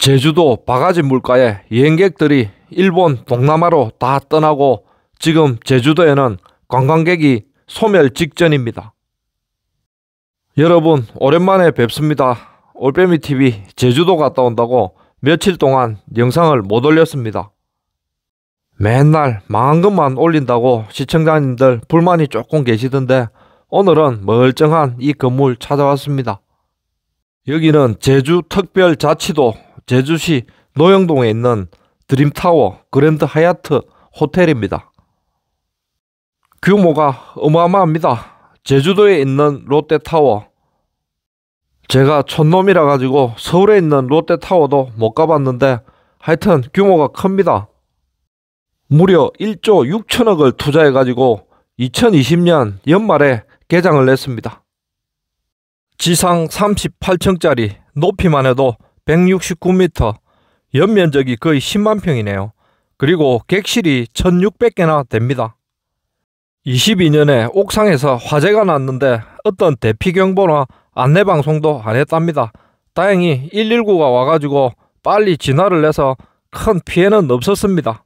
제주도 바가지 물가에 여행객들이 일본 동남아로 다 떠나고 지금 제주도에는 관광객이 소멸 직전입니다. 여러분 오랜만에 뵙습니다. 올빼미 TV 제주도 갔다 온다고 며칠 동안 영상을 못 올렸습니다. 맨날 망한 것만 올린다고 시청자님들 불만이 조금 계시던데 오늘은 멀쩡한 이 건물 찾아왔습니다. 여기는 제주특별자치도 제주시 노영동에 있는 드림타워 그랜드 하얏트 호텔입니다. 규모가 어마어마합니다. 제주도에 있는 롯데타워 제가 촌놈이라 가지고 서울에 있는 롯데타워도 못 가봤는데 하여튼 규모가 큽니다. 무려 1조 6천억을 투자해 가지고 2020년 연말에 개장을 냈습니다 지상 38층짜리 높이만 해도 169m, 연면적이 거의 10만 평이네요. 그리고 객실이 1600개나 됩니다. 22년에 옥상에서 화재가 났는데 어떤 대피 경보나 안내 방송도 안 했답니다. 다행히 119가 와가지고 빨리 진화를 해서 큰 피해는 없었습니다.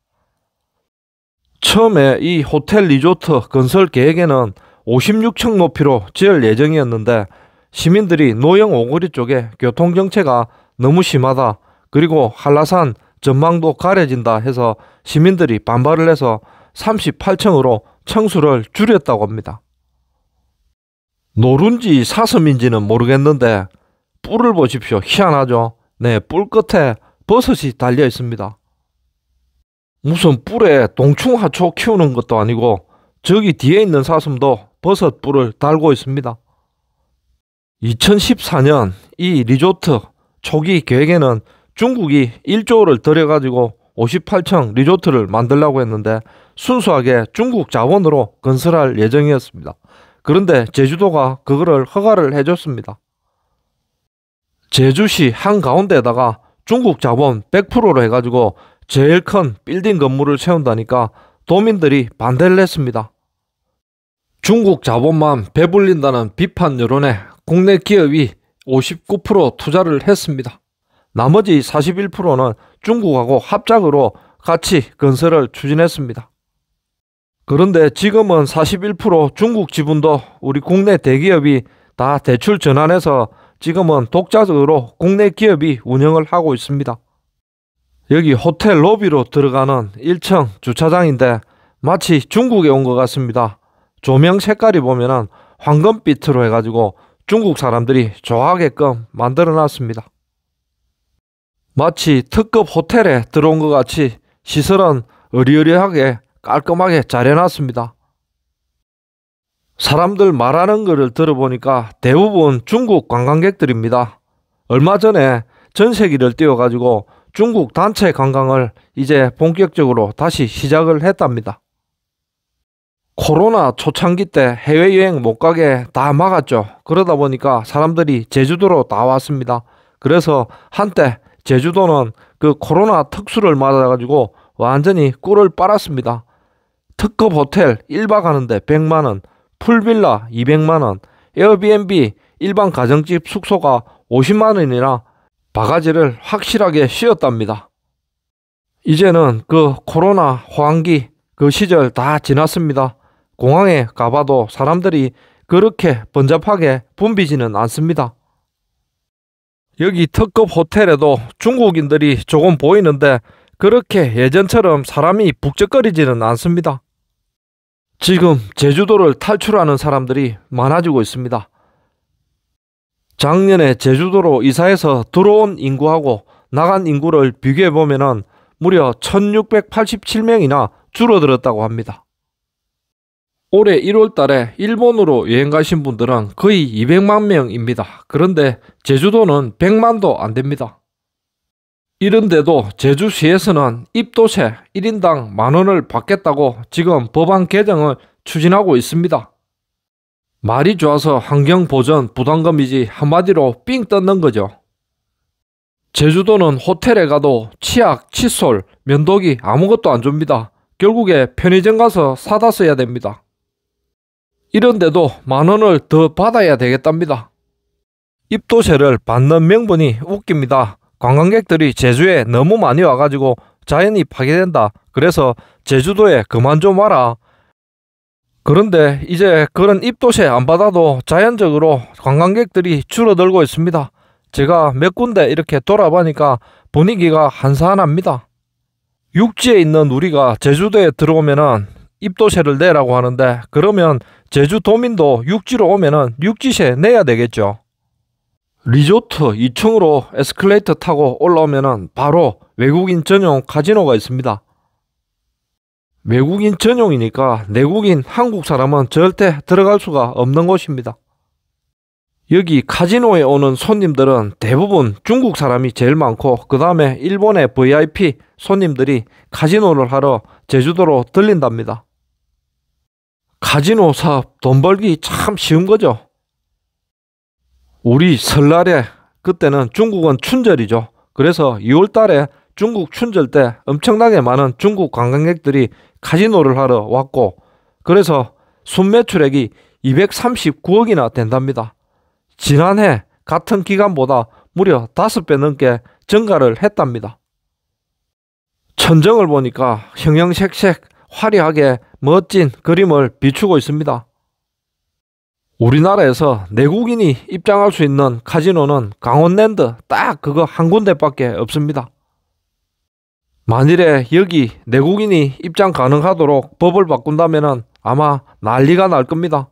처음에 이 호텔 리조트 건설 계획에는 56층 높이로 지을 예정이었는데 시민들이 노영 오거리 쪽에 교통정체가 너무 심하다. 그리고 한라산 전망도 가려진다 해서 시민들이 반발을 해서 38층으로 청수를 줄였다고 합니다. 노른지 사슴인지는 모르겠는데 뿔을 보십시오. 희한하죠? 네, 뿔 끝에 버섯이 달려 있습니다. 무슨 뿔에 동충하초 키우는 것도 아니고 저기 뒤에 있는 사슴도 버섯 뿔을 달고 있습니다. 2014년 이 리조트 초기 계획에는 중국이 1조를 들여가지고 58층 리조트를 만들라고 했는데 순수하게 중국 자원으로 건설할 예정이었습니다. 그런데 제주도가 그거를 허가를 해줬습니다. 제주시 한가운데에다가 중국 자본 100%로 해가지고 제일 큰 빌딩 건물을 세운다니까 도민들이 반대를 했습니다. 중국 자본만 배불린다는 비판 여론에 국내 기업이 59% 투자를 했습니다. 나머지 41%는 중국하고 합작으로 같이 건설을 추진했습니다. 그런데 지금은 41% 중국 지분도 우리 국내 대기업이 다 대출 전환해서 지금은 독자적으로 국내 기업이 운영을 하고 있습니다. 여기 호텔 로비로 들어가는 1층 주차장인데 마치 중국에 온 것 같습니다. 조명 색깔이 보면은 황금빛으로 해가지고 중국 사람들이 좋아하게끔 만들어 놨습니다. 마치 특급 호텔에 들어온 것 같이 시설은 어리어리하게 깔끔하게 잘려놨습니다 사람들 말하는 것을 들어보니까 대부분 중국 관광객들입니다. 얼마 전에 전 세기를 띄워가지고 중국 단체 관광을 이제 본격적으로 다시 시작을 했답니다. 코로나 초창기 때 해외여행 못 가게 다 막았죠. 그러다 보니까 사람들이 제주도로 나 왔습니다. 그래서 한때 제주도는 그 코로나 특수를 맞아가지고 완전히 꿀을 빨았습니다. 특급 호텔 1박 하는데 100만원, 풀빌라 200만원, 에어비앤비 일반 가정집 숙소가 50만원이라 바가지를 확실하게 씌웠답니다. 이제는 그 코로나 호황기 그 시절 다 지났습니다. 공항에 가봐도 사람들이 그렇게 번잡하게 붐비지는 않습니다. 여기 특급 호텔에도 중국인들이 조금 보이는데 그렇게 예전처럼 사람이 북적거리지는 않습니다. 지금 제주도를 탈출하는 사람들이 많아지고 있습니다. 작년에 제주도로 이사해서 들어온 인구하고 나간 인구를 비교해보면 무려 1687명이나 줄어들었다고 합니다. 올해 1월 달에 일본으로 여행 가신 분들은 거의 200만 명입니다. 그런데 제주도는 100만도 안 됩니다. 이런데도 제주시에서는 입도세 1인당 만원을 받겠다고 지금 법안 개정을 추진하고 있습니다. 말이 좋아서 환경보전 부담금이지 한마디로 삥 뜯는 거죠. 제주도는 호텔에 가도 치약, 칫솔, 면도기 아무것도 안 줍니다. 결국에 편의점 가서 사다 써야 됩니다. 이런데도 만 원을 더 받아야 되겠답니다. 입도세를 받는 명분이 웃깁니다. 관광객들이 제주에 너무 많이 와가지고 자연이 파괴된다. 그래서 제주도에 그만 좀 와라. 그런데 이제 그런 입도세 안 받아도 자연적으로 관광객들이 줄어들고 있습니다. 제가 몇 군데 이렇게 돌아보니까 분위기가 한산합니다. 육지에 있는 우리가 제주도에 들어오면은 입도세를 내라고 하는데 그러면 제주도민도 육지로 오면은 육지세 내야 되겠죠. 리조트 2층으로 에스컬레이터 타고 올라오면은 바로 외국인 전용 카지노가 있습니다. 외국인 전용이니까 내국인 한국 사람은 절대 들어갈 수가 없는 곳입니다. 여기 카지노에 오는 손님들은 대부분 중국 사람이 제일 많고 그 다음에 일본의 VIP 손님들이 카지노를 하러 제주도로 들린답니다. 카지노 사업 돈 벌기 참 쉬운 거죠. 우리 설날에 그때는 중국은 춘절이죠. 그래서 2월 달에 중국 춘절 때 엄청나게 많은 중국 관광객들이 카지노를 하러 왔고 그래서 순매출액이 239억이나 된답니다. 지난해 같은 기간보다 무려 5배 넘게 증가를 했답니다. 천정을 보니까 형형색색 화려하게 멋진 그림을 비추고 있습니다. 우리나라에서 내국인이 입장할 수 있는 카지노는 강원랜드 딱 그거 한 군데밖에 없습니다. 만일에 여기 내국인이 입장 가능하도록 법을 바꾼다면 아마 난리가 날 겁니다.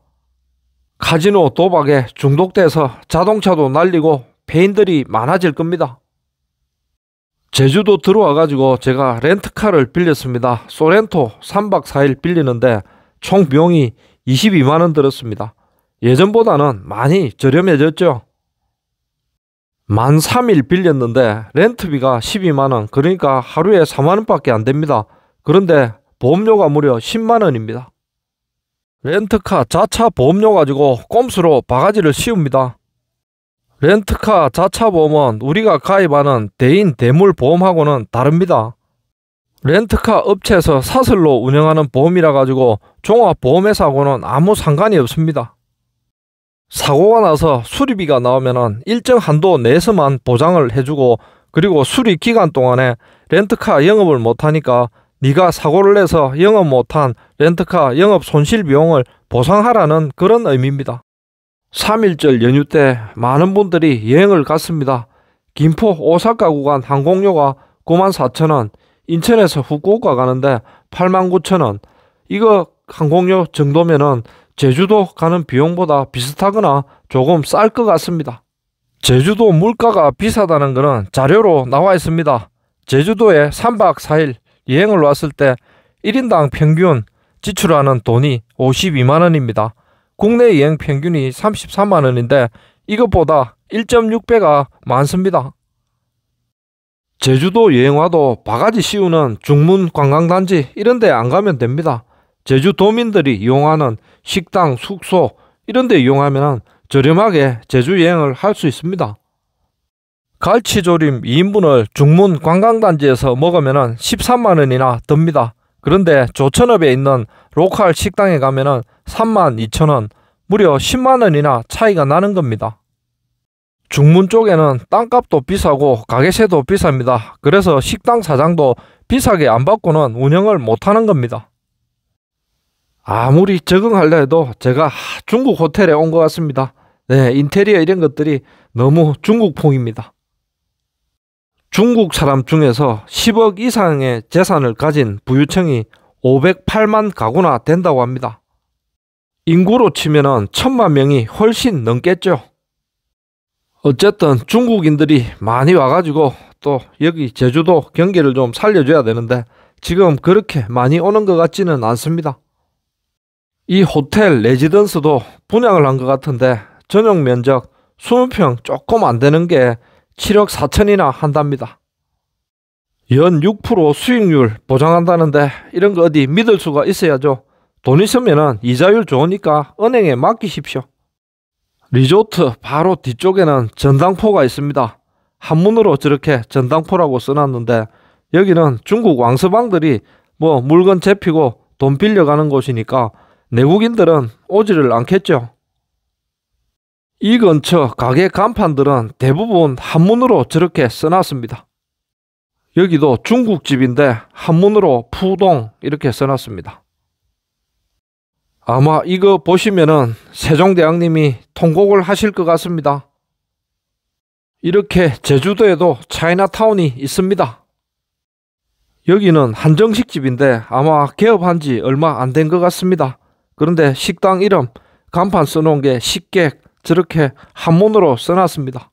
카지노 도박에 중독돼서 자동차도 날리고 폐인들이 많아질 겁니다. 제주도 들어와가지고 제가 렌트카를 빌렸습니다. 소렌토 3박 4일 빌리는데 총 비용이 22만원 들었습니다. 예전보다는 많이 저렴해졌죠. 만 3일 빌렸는데 렌트비가 12만원 그러니까 하루에 4만원밖에 안됩니다. 그런데 보험료가 무려 10만원입니다. 렌트카 자차 보험료 가지고 꼼수로 바가지를 씌웁니다. 렌트카 자차 보험은 우리가 가입하는 대인 대물 보험하고는 다릅니다. 렌트카 업체에서 사설로 운영하는 보험이라 가지고 종합보험회사하고는 아무 상관이 없습니다. 사고가 나서 수리비가 나오면 일정 한도 내에서만 보장을 해주고 그리고 수리 기간 동안에 렌트카 영업을 못하니까 네가 사고를 내서 영업 못한 렌트카 영업 손실 비용을 보상하라는 그런 의미입니다. 3.1절 연휴 때 많은 분들이 여행을 갔습니다. 김포 오사카 구간 항공료가 94,000원, 인천에서 후쿠오카 가는데 89,000원. 이거 항공료 정도면은 제주도 가는 비용보다 비슷하거나 조금 쌀 것 같습니다. 제주도 물가가 비싸다는 것은 자료로 나와 있습니다. 제주도에 3박 4일 여행을 왔을 때 1인당 평균 지출하는 돈이 52만원입니다. 국내 여행 평균이 34만 원인데 이것보다 1.6배가 많습니다. 제주도 여행 와도 바가지 씌우는 중문 관광단지 이런 데 안 가면 됩니다. 제주도민들이 이용하는 식당, 숙소 이런 데 이용하면 저렴하게 제주 여행을 할 수 있습니다. 갈치조림 2인분을 중문 관광단지에서 먹으면 13만원이나 듭니다. 그런데 조천읍에 있는 로컬 식당에 가면 3만 2천원, 무려 10만원이나 차이가 나는 겁니다. 중문 쪽에는 땅값도 비싸고 가게세도 비쌉니다. 그래서 식당 사장도 비싸게 안 받고는 운영을 못하는 겁니다. 아무리 적응하려 해도 제가 중국 호텔에 온 것 같습니다. 네, 인테리어 이런 것들이 너무 중국풍입니다. 중국 사람 중에서 10억 이상의 재산을 가진 부유층이 508만 가구나 된다고 합니다. 인구로 치면은 천만 명이 훨씬 넘겠죠. 어쨌든 중국인들이 많이 와가지고 또 여기 제주도 경계를좀 살려줘야 되는데 지금 그렇게 많이 오는 것 같지는 않습니다. 이 호텔 레지던스도 분양을 한 것 같은데 전용 면적 20평 조금 안 되는 게 7억 4천이나 한답니다. 연 6% 수익률 보장한다는데 이런 거 어디 믿을 수가 있어야죠. 돈있으면 이자율 좋으니까 은행에 맡기십시오. 리조트 바로 뒤쪽에는 전당포가 있습니다. 한문으로 저렇게 전당포라고 써놨는데 여기는 중국 왕서방들이 뭐 물건 잡히고돈 빌려가는 곳이니까 내국인들은 오지를 않겠죠. 이 근처 가게 간판들은 대부분 한문으로 저렇게 써놨습니다. 여기도 중국집인데 한문으로 푸동 이렇게 써놨습니다. 아마 이거 보시면은 세종대왕님이 통곡을 하실 것 같습니다. 이렇게 제주도에도 차이나타운이 있습니다. 여기는 한정식 집인데 아마 개업한 지 얼마 안 된 것 같습니다. 그런데 식당 이름 간판 써놓은 게 식객 저렇게 한문으로 써놨습니다.